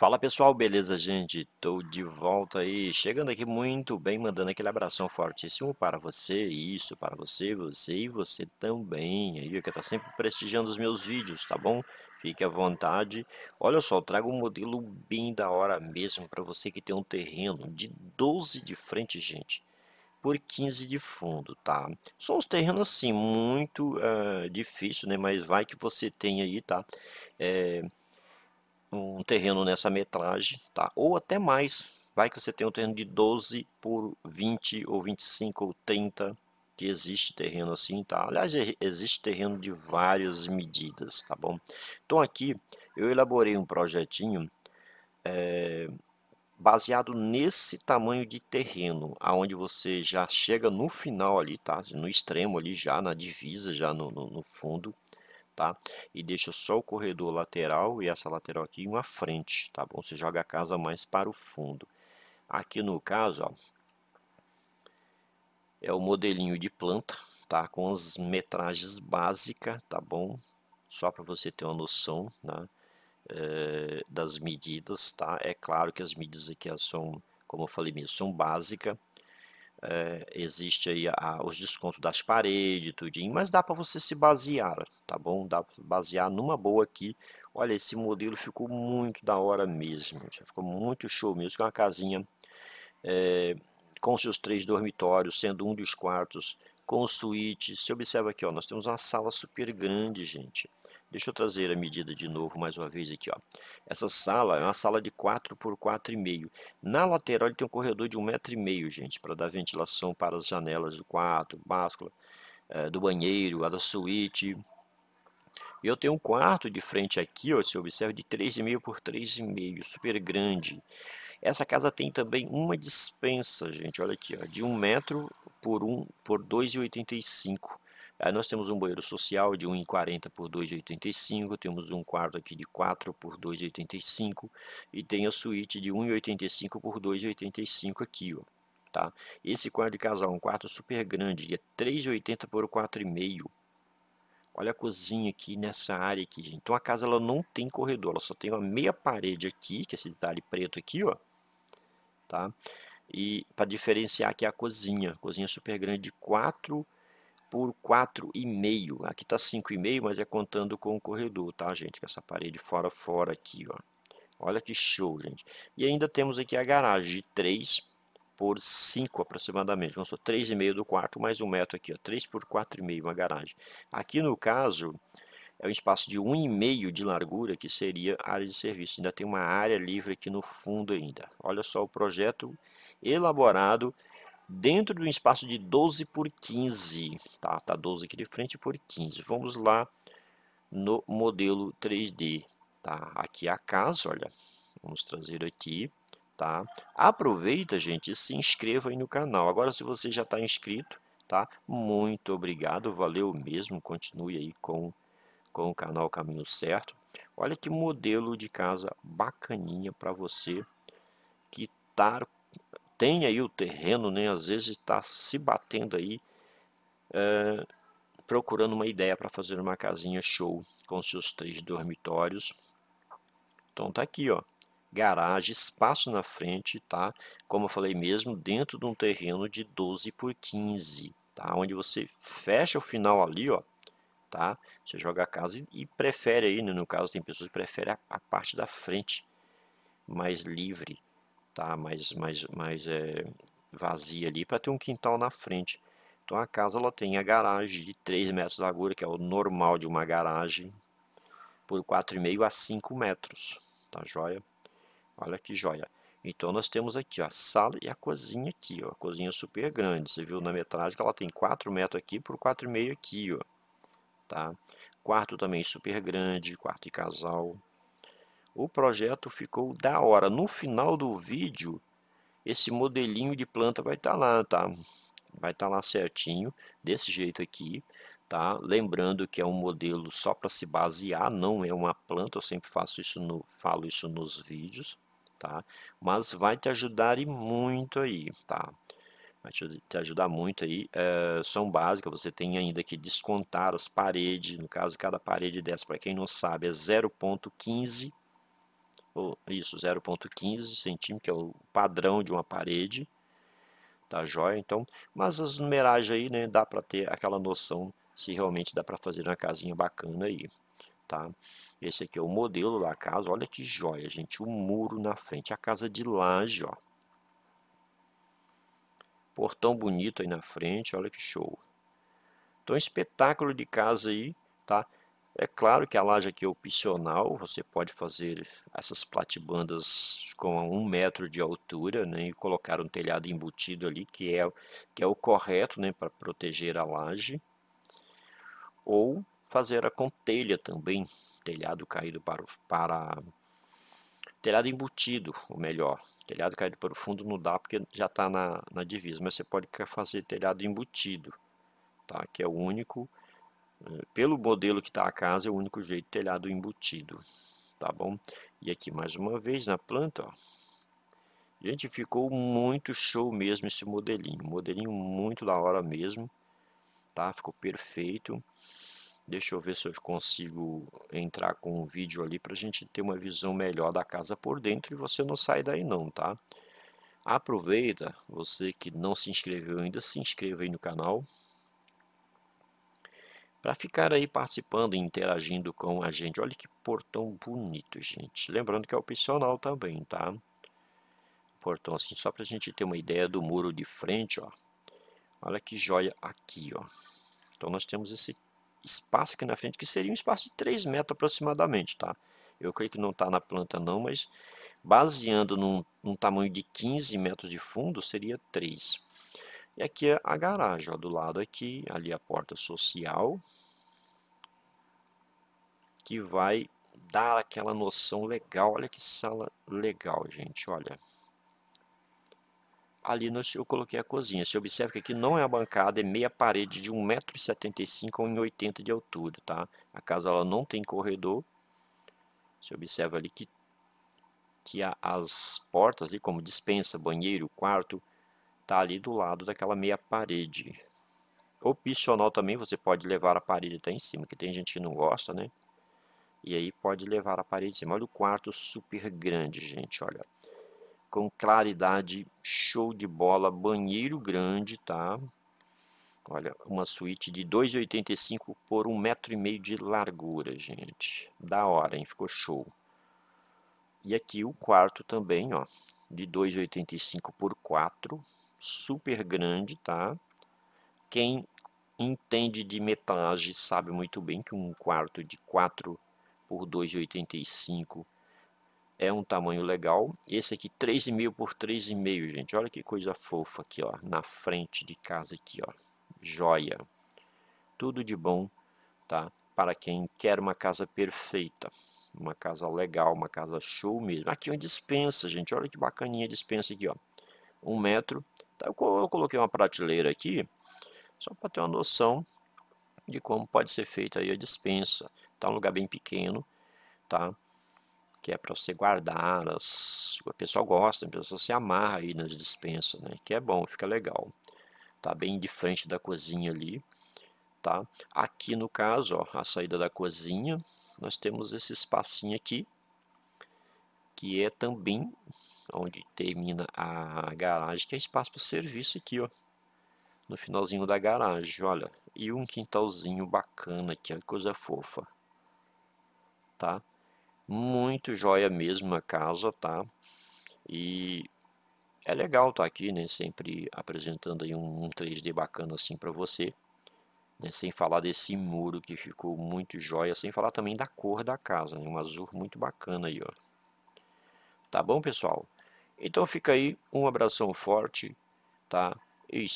Fala pessoal, beleza gente? Tô de volta aí, chegando aqui muito bem, mandando aquele abração fortíssimo para você, isso, para você, você e você também, aí que tá sempre prestigiando os meus vídeos, tá bom? Fique à vontade. Olha só, trago um modelo bem da hora mesmo para você que tem um terreno de 12 de frente, gente por 15 de fundo, tá? São os terrenos assim, muito uh, difícil, né? Mas vai que você tem aí, tá? É, um terreno nessa metragem, tá? ou até mais, vai que você tem um terreno de 12 por 20 ou 25 ou 30 que existe terreno assim, tá? Aliás, existe terreno de várias medidas, tá bom? Então aqui eu elaborei um projetinho é, baseado nesse tamanho de terreno, aonde você já chega no final ali, tá? No extremo ali já, na divisa, já no, no, no fundo, tá? E deixa só o corredor lateral e essa lateral aqui em uma frente, tá bom? Você joga a casa mais para o fundo. Aqui no caso, ó, é o modelinho de planta, tá? Com as metragens básicas, tá bom? Só para você ter uma noção, né? É, das medidas, tá? É claro que as medidas aqui são, como eu falei mesmo, são básicas, é, existe aí a, os descontos das paredes, tudinho, mas dá para você se basear, tá bom? Dá para basear numa boa aqui. Olha, esse modelo ficou muito da hora mesmo, ficou muito show mesmo, é uma casinha é, com seus três dormitórios, sendo um dos quartos com suíte. Você observa aqui, ó, nós temos uma sala super grande, gente. Deixa eu trazer a medida de novo mais uma vez aqui. Ó. Essa sala é uma sala de 4 por 4,5. Na lateral ele tem um corredor de 1,5m, gente, para dar ventilação para as janelas do quarto, báscula, é, do banheiro, a da suíte. Eu tenho um quarto de frente aqui, ó, se observa, de 3,5 por 3,5, super grande. Essa casa tem também uma dispensa, gente, olha aqui, ó, de 1 metro por, 1, por 2,85 eh, nós temos um banheiro social de 1,40 por 2,85, temos um quarto aqui de 4 por 2,85 e tem a suíte de 1,85 por 2,85 aqui, ó, tá? Esse quarto de casal é um quarto super grande, de é 3,80 por 4,5. Olha a cozinha aqui nessa área aqui, gente. Então a casa ela não tem corredor, ela só tem uma meia parede aqui, que é esse detalhe preto aqui, ó, tá? E para diferenciar aqui é a cozinha, cozinha super grande de por 4,5. Aqui está 5,5, mas é contando com o corredor, tá, gente? Com essa parede fora fora aqui, ó. Olha que show, gente. E ainda temos aqui a garagem de 3 por 5 aproximadamente. Vamos supor, 3,5 do quarto mais um metro aqui, ó. 3 por 4,5, uma garagem. Aqui no caso, é um espaço de 1,5 de largura, que seria área de serviço. Ainda tem uma área livre aqui no fundo ainda. Olha só o projeto elaborado dentro de um espaço de 12 por 15. Tá, tá 12 aqui de frente por 15. Vamos lá no modelo 3D. Tá, aqui a casa, olha, vamos trazer aqui. Tá? Aproveita, gente, e se inscreva aí no canal. Agora, se você já está inscrito, tá? Muito obrigado, valeu mesmo. Continue aí com, com o canal Caminho Certo. Olha que modelo de casa bacaninha para você que tá tem aí o terreno, né? às vezes está se batendo aí, é, procurando uma ideia para fazer uma casinha show com seus três dormitórios. Então tá aqui, ó, garagem, espaço na frente, tá? Como eu falei mesmo, dentro de um terreno de 12 por 15, tá? Onde você fecha o final ali, ó, tá? Você joga a casa e, e prefere aí, né? no caso tem pessoas que preferem a, a parte da frente mais livre, tá? mais, mais, mais é, vazia ali para ter um quintal na frente. Então a casa ela tem a garagem de 3 metros de largura, que é o normal de uma garagem, por 4,5 a 5 metros, tá joia? Olha que joia. Então nós temos aqui ó, a sala e a cozinha aqui, ó, a cozinha é super grande. Você viu na metragem que ela tem 4 metros aqui por 4,5 aqui, ó, tá? Quarto também super grande, quarto de casal, o projeto ficou da hora. No final do vídeo, esse modelinho de planta vai estar tá lá, tá? Vai estar tá lá certinho, desse jeito aqui, tá? Lembrando que é um modelo só para se basear, não é uma planta. Eu sempre faço isso, no, falo isso nos vídeos, tá? Mas vai te ajudar e muito aí, tá? vai te ajudar muito aí. É, são básicas, você tem ainda que descontar as paredes, no caso, cada parede dessa, para quem não sabe, é 0,15 isso, 0,15 centímetro, que é o padrão de uma parede, tá joia? Então, mas as numeragens aí, né, dá para ter aquela noção se realmente dá para fazer uma casinha bacana aí, tá? Esse aqui é o modelo da casa, olha que joia, gente, o muro na frente, a casa de laje, ó. Portão bonito aí na frente, olha que show. Então, espetáculo de casa aí, tá? É claro que a laje aqui é opcional, você pode fazer essas platibandas com um metro de altura né, e colocar um telhado embutido ali, que é, que é o correto né, para proteger a laje. Ou fazer a com telha também, telhado caído para, para telhado embutido, ou melhor, telhado caído para o fundo não dá porque já está na, na divisa, mas você pode fazer telhado embutido, tá? que é o único pelo modelo que está a casa, é o único jeito telhado embutido, tá bom? E aqui mais uma vez na planta, ó. Gente, ficou muito show mesmo esse modelinho, modelinho muito da hora mesmo, tá? Ficou perfeito. Deixa eu ver se eu consigo entrar com um vídeo ali para a gente ter uma visão melhor da casa por dentro e você não sai daí não, tá? Aproveita, você que não se inscreveu ainda, se inscreva aí no canal, para ficar aí participando e interagindo com a gente. Olha que portão bonito, gente. Lembrando que é opcional também, tá? Portão assim, só para a gente ter uma ideia do muro de frente, ó. Olha que joia aqui, ó. Então nós temos esse espaço aqui na frente, que seria um espaço de 3 metros aproximadamente, tá? Eu creio que não está na planta não, mas baseando num, num tamanho de 15 metros de fundo, seria 3. E aqui é a garagem, ó, do lado aqui, ali a porta social, que vai dar aquela noção legal. Olha que sala legal, gente, olha. Ali eu coloquei a cozinha. Você observa que aqui não é a bancada, é meia parede de 1,75m ou 1,80m de altura, tá? A casa ela não tem corredor. Você observa ali que, que as portas, ali como dispensa, banheiro, quarto, está ali do lado daquela meia parede. Opcional também, você pode levar a parede até em cima, que tem gente que não gosta, né? E aí pode levar a parede em cima. Olha o quarto super grande, gente, olha. Com claridade, show de bola, banheiro grande, tá? Olha, uma suíte de 2,85 por 1,5m de largura, gente. Da hora, hein? Ficou show. E aqui o quarto também, ó, de 2,85 por 4, super grande, tá? Quem entende de metragem sabe muito bem que um quarto de 4 por 2,85 é um tamanho legal. Esse aqui 3,5 por 3,5, gente. Olha que coisa fofa aqui, ó, na frente de casa aqui, ó. Joia. Tudo de bom, tá? para quem quer uma casa perfeita, uma casa legal, uma casa show mesmo. Aqui é uma dispensa, gente, olha que bacaninha a dispensa aqui, ó. Um metro. Tá, eu coloquei uma prateleira aqui, só para ter uma noção de como pode ser feita aí a dispensa. Tá um lugar bem pequeno, tá? Que é para você guardar, as... o pessoal gosta, a pessoa se amarra aí nas dispensas, né? Que é bom, fica legal. Tá bem de frente da cozinha ali. Tá? Aqui no caso, ó, a saída da cozinha, nós temos esse espacinho aqui, que é também onde termina a garagem, que é espaço para serviço aqui, ó. No finalzinho da garagem, olha. E um quintalzinho bacana aqui, olha, coisa fofa. Tá? Muito joia mesmo a casa, tá? E é legal estar tá aqui, né? Sempre apresentando aí um 3D bacana assim para você. Né, sem falar desse muro que ficou muito jóia, sem falar também da cor da casa, né, um azul muito bacana aí, ó. Tá bom, pessoal? Então fica aí, um abração forte, tá? E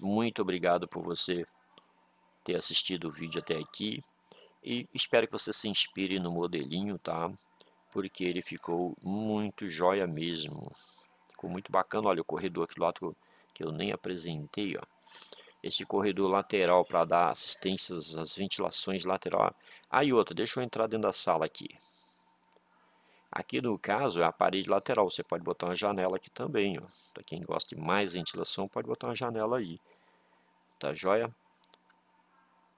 muito obrigado por você ter assistido o vídeo até aqui e espero que você se inspire no modelinho, tá? Porque ele ficou muito jóia mesmo. Ficou muito bacana, olha o corredor aqui do lado que eu nem apresentei, ó esse corredor lateral para dar assistências às ventilações lateral. Aí outra, deixa eu entrar dentro da sala aqui. Aqui no caso é a parede lateral, você pode botar uma janela aqui também. Ó. Para quem gosta de mais ventilação, pode botar uma janela aí. Tá joia?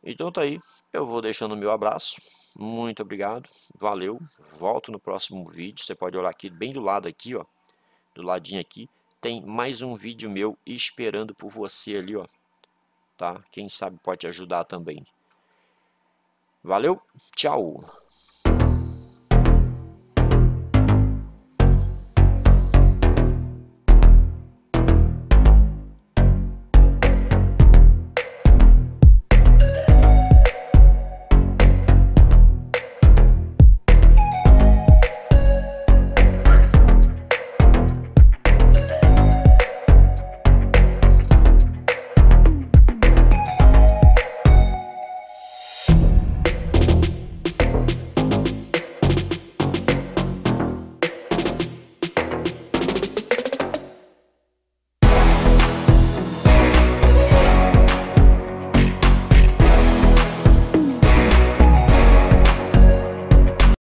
Então tá aí, eu vou deixando o meu abraço, muito obrigado, valeu, volto no próximo vídeo, você pode olhar aqui bem do lado aqui, ó, do ladinho aqui, tem mais um vídeo meu esperando por você ali, ó, tá? Quem sabe pode te ajudar também. Valeu, tchau!